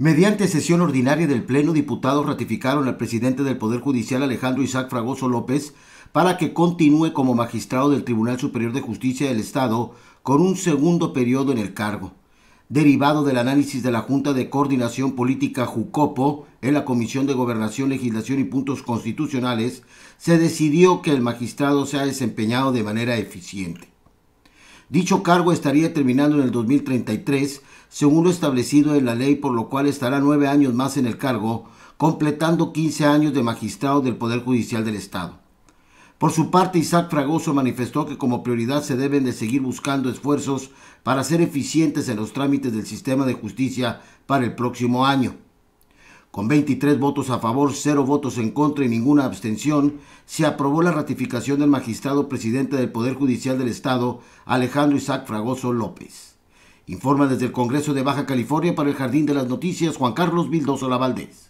Mediante sesión ordinaria del Pleno, diputados ratificaron al presidente del Poder Judicial Alejandro Isaac Fragoso López para que continúe como magistrado del Tribunal Superior de Justicia del Estado con un segundo periodo en el cargo. Derivado del análisis de la Junta de Coordinación Política Jucopo en la Comisión de Gobernación, Legislación y Puntos Constitucionales, se decidió que el magistrado se ha desempeñado de manera eficiente. Dicho cargo estaría terminando en el 2033, según lo establecido en la ley, por lo cual estará nueve años más en el cargo, completando 15 años de magistrado del Poder Judicial del Estado. Por su parte, Isaac Fragoso manifestó que como prioridad se deben de seguir buscando esfuerzos para ser eficientes en los trámites del sistema de justicia para el próximo año. Con 23 votos a favor, 0 votos en contra y ninguna abstención, se aprobó la ratificación del magistrado presidente del Poder Judicial del Estado, Alejandro Isaac Fragoso López. Informa desde el Congreso de Baja California para el Jardín de las Noticias Juan Carlos Vildoso Lavaldés.